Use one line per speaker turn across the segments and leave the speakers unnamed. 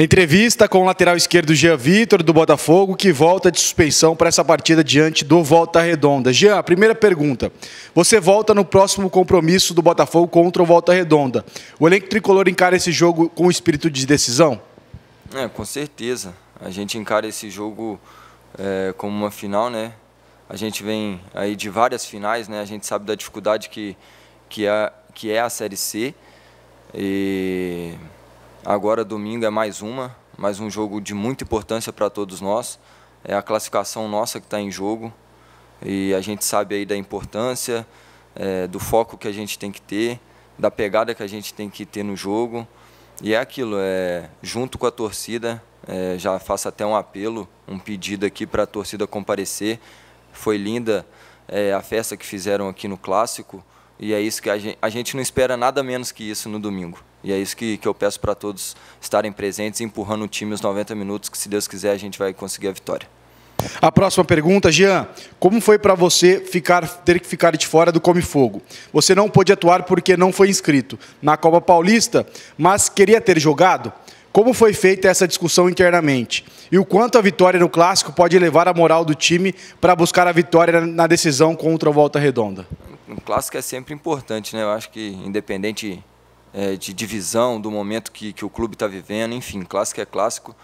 Entrevista com o lateral esquerdo Jean Vitor, do Botafogo, que volta de suspensão para essa partida diante do Volta Redonda. Jean, primeira pergunta. Você volta no próximo compromisso do Botafogo contra o Volta Redonda. O elenco tricolor encara esse jogo com espírito de decisão?
É, com certeza. A gente encara esse jogo é, como uma final, né? A gente vem aí de várias finais, né? A gente sabe da dificuldade que, que, é, que é a Série C. E Agora, domingo, é mais uma, mais um jogo de muita importância para todos nós. É a classificação nossa que está em jogo e a gente sabe aí da importância, é, do foco que a gente tem que ter, da pegada que a gente tem que ter no jogo. E é aquilo, é, junto com a torcida, é, já faço até um apelo, um pedido aqui para a torcida comparecer. Foi linda é, a festa que fizeram aqui no Clássico. E é isso que a gente, a gente não espera nada menos que isso no domingo. E é isso que, que eu peço para todos estarem presentes, empurrando o time os 90 minutos, que se Deus quiser a gente vai conseguir a vitória.
A próxima pergunta, Jean, como foi para você ficar, ter que ficar de fora do Come Fogo? Você não pôde atuar porque não foi inscrito na Copa Paulista, mas queria ter jogado? Como foi feita essa discussão internamente? E o quanto a vitória no clássico pode elevar a moral do time para buscar a vitória na decisão contra o Volta Redonda?
clássico é sempre importante, né? Eu acho que independente é, de divisão, do momento que, que o clube está vivendo, enfim, clássico é clássico.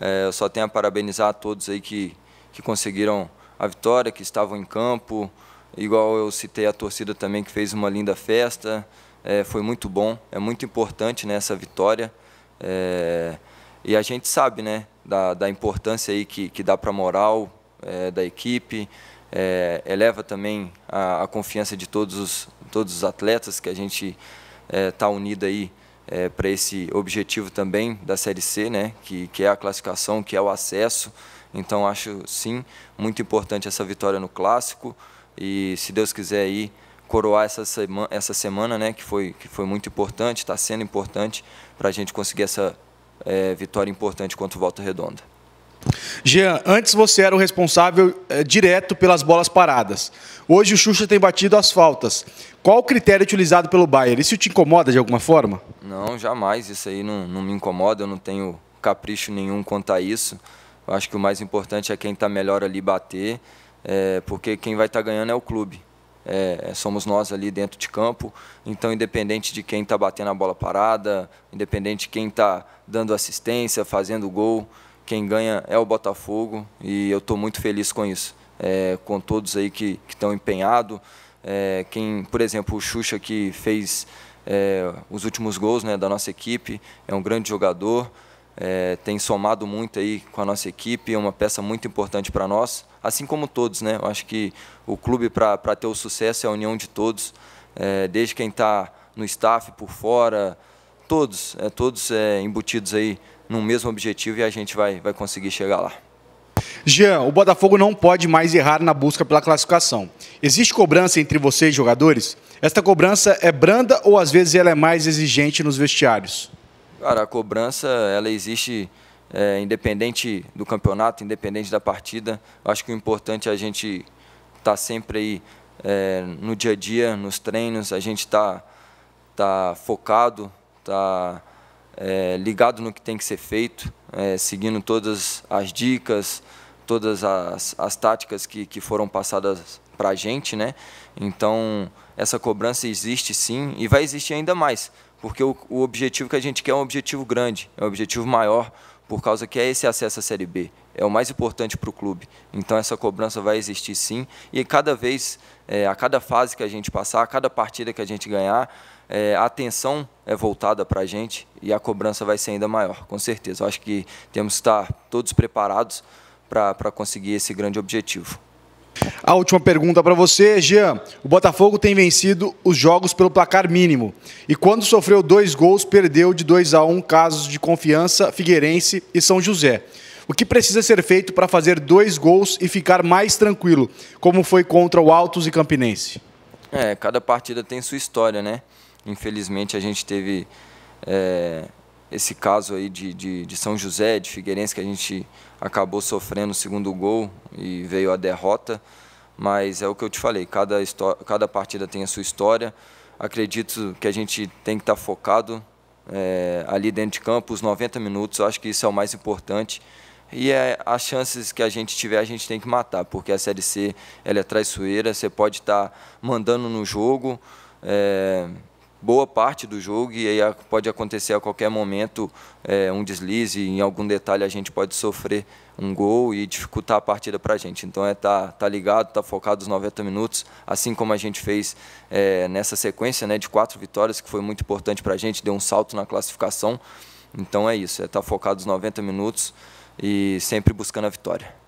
É, eu só tenho a parabenizar a todos aí que, que conseguiram a vitória, que estavam em campo. Igual eu citei a torcida também, que fez uma linda festa. É, foi muito bom, é muito importante né, essa vitória. É, e a gente sabe né, da, da importância aí que, que dá para a moral é, da equipe, é, eleva também a, a, confiança de todos os, todos os atletas que a gente está é, tá unido aí é, para esse objetivo também da Série C, né, que, que é a classificação, que é o acesso. Então, acho, sim, muito importante essa vitória no Clássico e, se Deus quiser, aí, coroar essa semana, essa semana né, que, foi, que foi muito importante, está sendo importante para a gente conseguir essa é, vitória importante contra o Volta Redonda.
Jean, antes você era o responsável é, direto pelas bolas paradas. Hoje o Xuxa tem batido as faltas. Qual o critério utilizado pelo Bayern? Isso te incomoda de alguma forma?
Não, jamais. Isso aí não, não me incomoda. Eu não tenho capricho nenhum quanto a isso. Eu acho que o mais importante é quem está melhor ali bater, é, porque quem vai estar tá ganhando é o clube. É, somos nós ali dentro de campo. Então, independente de quem está batendo a bola parada, independente de quem está dando assistência, fazendo gol, quem ganha é o Botafogo e eu estou muito feliz com isso. É, com todos aí que estão empenhados. É, quem, por exemplo, o Xuxa que fez é, os últimos gols né, da nossa equipe, é um grande jogador, é, tem somado muito aí com a nossa equipe, é uma peça muito importante para nós, assim como todos. Né? Eu acho que o clube, para ter o sucesso, é a união de todos, é, desde quem está no staff, por fora, todos, é, todos é, embutidos aí no mesmo objetivo e a gente vai, vai conseguir chegar lá.
Jean, o Botafogo não pode mais errar na busca pela classificação. Existe cobrança entre vocês, jogadores? Esta cobrança é branda ou às vezes ela é mais exigente nos vestiários?
Cara, a cobrança ela existe é, independente do campeonato, independente da partida. Acho que o importante é a gente estar tá sempre aí é, no dia a dia, nos treinos, a gente está tá focado está é, ligado no que tem que ser feito, é, seguindo todas as dicas, todas as, as táticas que, que foram passadas para a gente. Né? Então, essa cobrança existe sim e vai existir ainda mais, porque o, o objetivo que a gente quer é um objetivo grande, é um objetivo maior, por causa que é esse acesso à Série B, é o mais importante para o clube. Então essa cobrança vai existir sim, e cada vez, é, a cada fase que a gente passar, a cada partida que a gente ganhar, é, a atenção é voltada para a gente e a cobrança vai ser ainda maior, com certeza. Eu acho que temos que estar todos preparados para conseguir esse grande objetivo.
A última pergunta para você, Jean. O Botafogo tem vencido os jogos pelo placar mínimo. E quando sofreu dois gols, perdeu de 2 a 1 um casos de Confiança, Figueirense e São José. O que precisa ser feito para fazer dois gols e ficar mais tranquilo, como foi contra o Altos e Campinense?
É, cada partida tem sua história, né? Infelizmente a gente teve é, esse caso aí de, de, de, São José, de Figueirense, que a gente acabou sofrendo o segundo gol e veio a derrota. Mas é o que eu te falei, cada, cada partida tem a sua história. Acredito que a gente tem que estar tá focado é, ali dentro de campo, os 90 minutos, eu acho que isso é o mais importante. E é, as chances que a gente tiver, a gente tem que matar, porque a Série C ela é traiçoeira, você pode estar tá mandando no jogo. É, boa parte do jogo e aí pode acontecer a qualquer momento é, um deslize, em algum detalhe a gente pode sofrer um gol e dificultar a partida para a gente. Então é tá, tá ligado, tá focado os 90 minutos, assim como a gente fez é, nessa sequência né, de quatro vitórias, que foi muito importante para a gente, deu um salto na classificação. Então é isso, é estar tá focado os 90 minutos e sempre buscando a vitória.